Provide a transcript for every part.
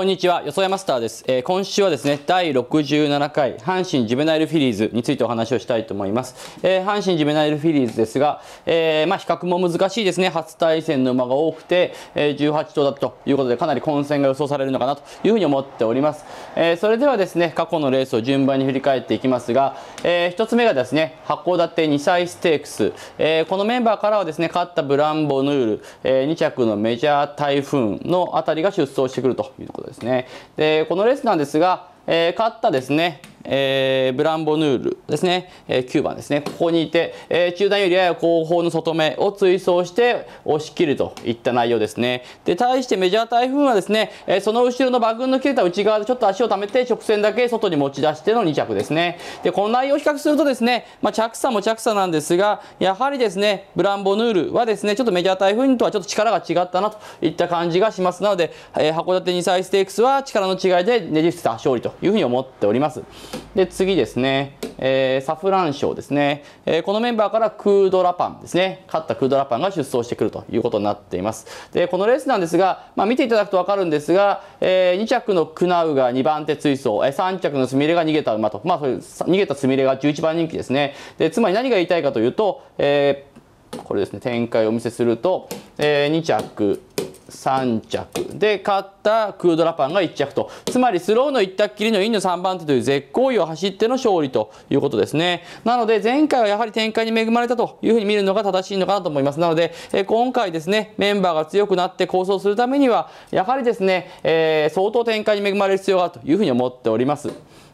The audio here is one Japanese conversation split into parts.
こんにちは、よそやマスターです、えー、今週はですね、第67回、阪神ジュベナイルフィリーズについてお話をしたいと思います。えー、阪神ジュベナイルフィリーズですが、えー、まあ、比較も難しいですね、初対戦の馬が多くて、え18頭だということで、かなり混戦が予想されるのかなというふうに思っております。えそれではですね、過去のレースを順番に振り返っていきますが、え1つ目がですね、函館2歳ステークス、えこのメンバーからはですね、勝ったブランボヌール、え2着のメジャー台風のあたりが出走してくるということです。ですね。で、このレースなんですが、えー、勝ったですね、えー、ブランボヌールですね、えー、9番ですね、ここにいて、えー、中段よりやや後方の外目を追走して押し切るといった内容ですね。で、対してメジャー台風はですね、えー、その後ろの馬群の切れた内側でちょっと足を溜めて直線だけ外に持ち出しての2着ですね。で、この内容を比較するとですね、まあ、着差も着差なんですが、やはりですね、ブランボヌールはですね、ちょっとメジャー台風とはちょっと力が違ったなといった感じがします。なので、えー、函館2歳ステークスは力の違いでねじ伏せた勝利というふうに思っております。で、次ですね。えー、サフラン賞ですね、えー、このメンバーからクードラパンですね勝ったクードラパンが出走してくるということになっていますでこのレースなんですが、まあ、見ていただくと分かるんですが、えー、2着のクナウが2番手追走、えー、3着のスミレが逃げた馬と、まあ、それ逃げたスミレが11番人気ですねでつまり何が言いたいかというと、えこれですね展開をお見せすると、え2着3着で勝ったクードラパンが1着とつまりスローの行ったっきりのインの3番手という絶好位を走っての勝利ということですねなので前回はやはり展開に恵まれたというふうに見るのが正しいのかなと思いますなので、え今回ですねメンバーが強くなって構想するためにはやはりですね、えー、相当展開に恵まれる必要があるというふうに思っております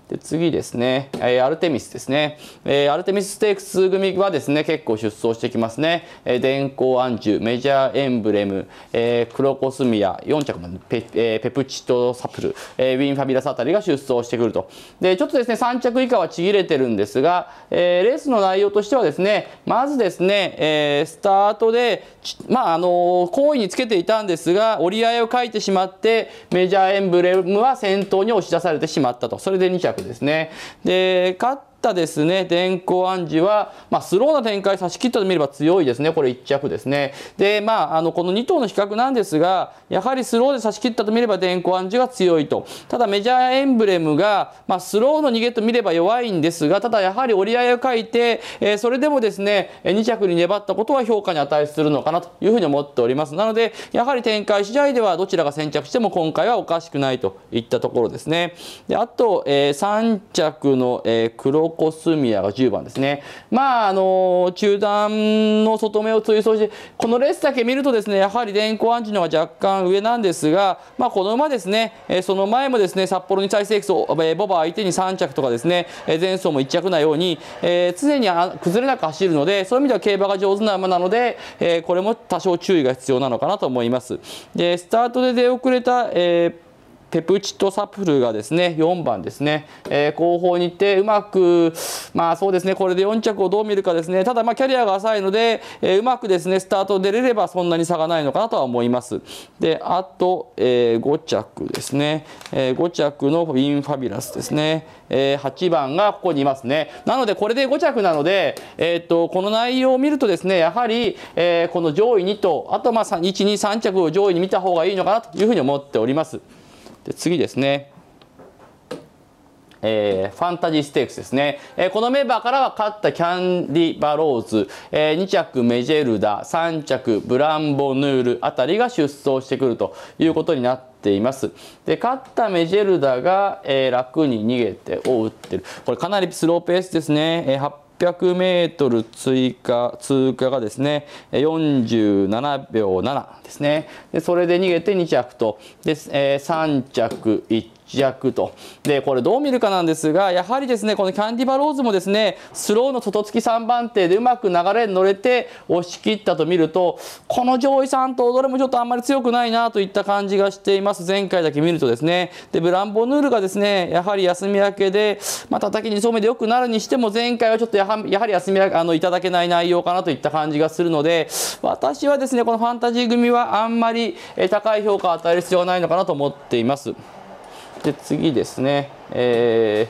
で次ですね、えー、アルテミスですね、えー、アルテミスステークス組はですね結構出走してきますね、えー、電光アンジュメジャーエンブレム、えー、クロコスミア4着までペ,、えー、ペプチトサプル、えー、ウィンファビラスあたりが出走してくるとでちょっとですね3着以下はちぎれてるんですが、えー、レースの内容としてはですねまずですね、えー、スタートでまああの好、ー、につけていたんですが折り合いを書いてしまってメジャーエンブレムは先頭に押し出されてしまったとそれで2着ですね。で、かったですね、電光暗示は、まあ、スローな展開差し切ったと見れば強いですね。これ1着ですね。で、まあ、あの、この2頭の比較なんですが、やはりスローで差し切ったと見れば電光暗示が強いと。ただメジャーエンブレムが、まあ、スローの逃げと見れば弱いんですが、ただやはり折り合いを書いて、えー、それでもですね、2着に粘ったことは評価に値するのかなというふうに思っております。なので、やはり展開次第ではどちらが先着しても今回はおかしくないといったところですね。で、あと、えー、3着の、えー、黒コスミアが10番ですね。まあ、あの、中段の外目を追走して、このレースだけ見るとですね、やはり電光アンジの方が若干上なんですが、まあ、この馬ですね、えその前もですね、札幌に再生クソ、えボバ相手に3着とかですね、え前走も1着なように、えー、常に崩れなく走るので、そういう意味では競馬が上手な馬なので、えー、これも多少注意が必要なのかなと思います。で、スタートで出遅れた、えーペプチトサプルがですね4番ですね、えー、後方にいてうまくまあそうですねこれで4着をどう見るかですねただまあキャリアが浅いので、えー、うまくですねスタート出れればそんなに差がないのかなとは思いますであと、えー、5着ですね、えー、5着のインファビュラスですね、えー、8番がここにいますねなのでこれで5着なので、えー、っとこの内容を見るとですねやはり、えー、この上位2とあとまあ123着を上位に見た方がいいのかなというふうに思っておりますで次ですねえー、ファンタジーステークスですね、えー、このメンバーからは勝ったキャンディ・バローズ、えー、2着メジェルダ3着ブランボ・ヌールあたりが出走してくるということになっていますで勝ったメジェルダが、え楽に逃げてを打ってるこれかなりスローペースですね、えー 600m 追加通過がですね47秒7ですねでそれで逃げて2着とで、えー、3着1主と。で、これどう見るかなんですが、やはりですね、このキャンディバローズもですね、スローの外付き3番手でうまく流れに乗れて押し切ったと見ると、この上位3頭、どれもちょっとあんまり強くないなといった感じがしています。前回だけ見るとですね。で、ブランボヌールがですね、やはり休み明けで、まあ、叩き2走目で良くなるにしても、前回はちょっとやはり休みあのいただけない内容かなといった感じがするので、私はですね、このファンタジー組はあんまり高い評価を与える必要はないのかなと思っています。で次ですね、え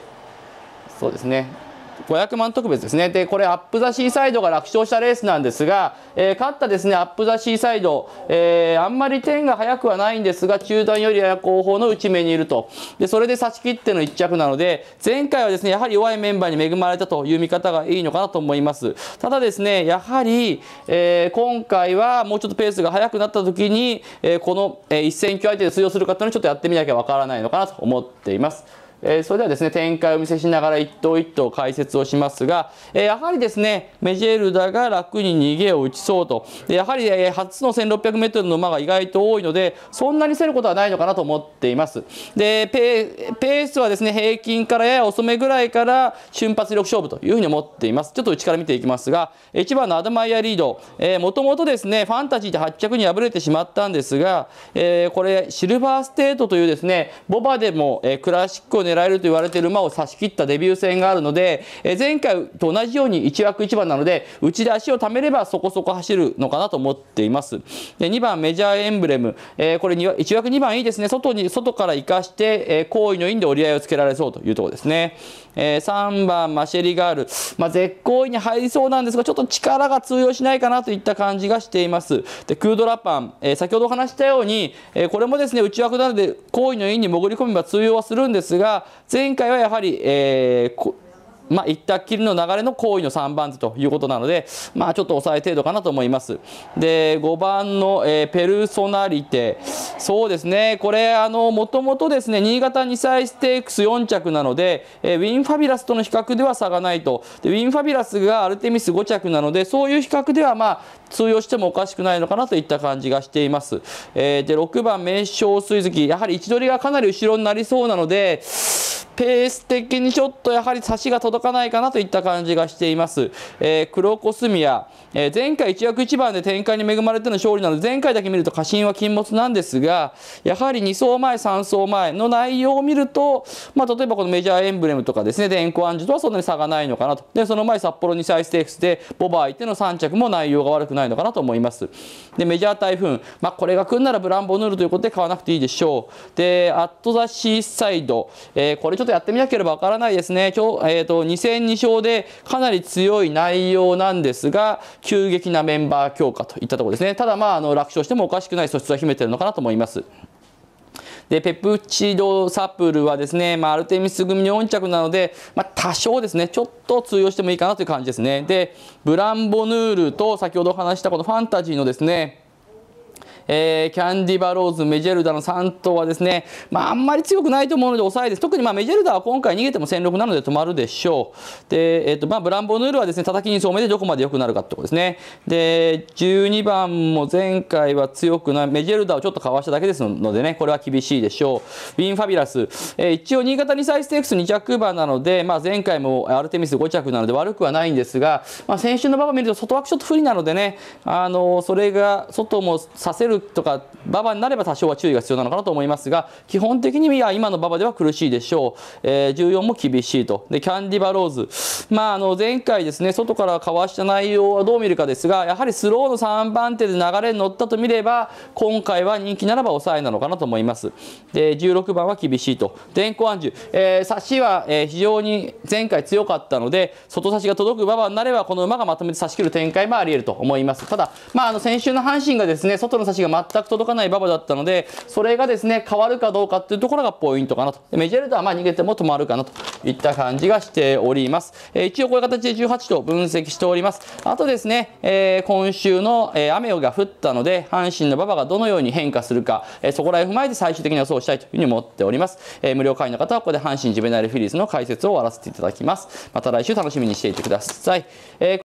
ー、そうですね500万特別ですね。で、これアップザシーサイドが楽勝したレースなんですが、えー、勝ったですね、アップザシーサイド、えー、あんまり点が速くはないんですが、中段よりや後方の内目にいると。で、それで差し切っての1着なので、前回はですね、やはり弱いメンバーに恵まれたという見方がいいのかなと思います。ただですね、やはり、えー、今回はもうちょっとペースが速くなった時に、えー、この、えー、一戦級相手で通用する方をちょっとやってみなきゃわからないのかなと思っています。えー、それではですね、展開を見せしながら一投一投解説をしますが、えー、やはりですね、メジェルダが楽に逃げを打ちそうと。でやはり、えー、初の1 6 0 0ルの馬が意外と多いので、そんなに競ることはないのかなと思っています。で、ペースはですね、平均からやや遅めぐらいから瞬発力勝負というふうに思っています。ちょっと内から見ていきますが、1番のアドマイヤリード、えもともとですね、ファンタジーで8着に敗れてしまったんですが、えー、これ、シルバーステートというですね、ボバでも、えー、クラシックを狙えると言われている馬を差し切ったデビュー戦があるので、え前回と同じように1枠1番なので内で足を貯めればそこそこ走るのかなと思っていますで2番メジャーエンブレム、えこれ1枠2番いいですね外に外から生かして、え好意の因で折り合いをつけられそうというところですね、え3番マシェリガール、まあ、絶好位に入りそうなんですがちょっと力が通用しないかなといった感じがしていますでクードラパン、え先ほどお話したように、えこれもですね内枠なので好意の因に潜り込めば通用はするんですが前回はやはり、えーまあ、一ったきりの流れの行為の3番手ということなので、まあ、ちょっと抑え程度かなと思います。で、5番の、えー、ペルソナリテ。そうですね、これ、あの、もともとですね、新潟2歳ステークス4着なので、えー、ウィンファビュラスとの比較では差がないと。で、ウィンファビュラスがアルテミス5着なので、そういう比較では、まあ、通用してもおかしくないのかなといった感じがしています。えー、で、6番、名勝水月。やはり位置取りがかなり後ろになりそうなので、ペース的にちょっとやはり差しが届かないかなといった感じがしています、えー、黒コスミア、えー、前回一躍一番で展開に恵まれての勝利なので前回だけ見ると過信は禁物なんですがやはり2走前3走前の内容を見ると、まあ、例えばこのメジャーエンブレムとかですね電光暗示とはそんなに差がないのかなとでその前札幌2歳ステークスでボバ相手の3着も内容が悪くないのかなと思いますでメジャー台風、まあ、これが来んならブランボヌールということで買わなくていいでしょうでアットザシーサイド、えー、これちょっとっとやってみなければわからないですね。今日、えっ、ー、と、2戦2勝でかなり強い内容なんですが、急激なメンバー強化といったところですね。ただ、まあ、あの、楽勝してもおかしくない素質は秘めてるのかなと思います。で、ペプチドサプルはですね、まあ、アルテミス組の4着なので、まあ、多少ですね、ちょっと通用してもいいかなという感じですね。で、ブランボヌールと先ほど話したこのファンタジーのですね、えー、キャンディバローズ、メジェルダの3頭はですね、まあ、あんまり強くないと思うので抑えです。特にまあメジェルダは今回逃げても戦力なので止まるでしょう。で、えっ、ー、と、まあ、ブランボヌールはですね、叩きにうめでどこまで良くなるかってことですね。で、12番も前回は強くない、メジェルダをちょっとかわしただけですのでね、これは厳しいでしょう。ウィン・ファビラス、えー、一応新潟2歳ステークス2着馬なので、まあ、前回もアルテミス5着なので悪くはないんですが、まあ、先週の馬場見ると外枠ちょっと不利なのでね、あのー、それが外もさせるるとか馬場になれば多少は注意が必要なのかなと思いますが基本的には今の馬場では苦しいでしょう、えー、14も厳しいとでキャンディバローズ、まあ、あの前回ですね外からかわした内容はどう見るかですがやはりスローの3番手で流れに乗ったと見れば今回は人気ならば抑えなのかなと思いますで16番は厳しいと電光安寿、えー、差しは、非常に前回強かったので外差しが届く馬場になればこの馬がまとめて差し切る展開もあり得ると思いますただ、まあ、あの先週の阪神がですね外の差しが全く届かない馬場だったので、それがですね、変わるかどうかっていうところがポイントかなと。メジェルダはまあ逃げても止まるかなといった感じがしております。えー、一応こういう形で18と分析しております。あとですね、えー、今週の、えー、雨が降ったので、阪神の馬場がどのように変化するか、えー、そこらへん踏まえて最終的に予想したいというふうに思っております。えー、無料会員の方はここで阪神ジュベナイルフィリーズの解説を終わらせていただきます。また来週楽しみにしていてください。えー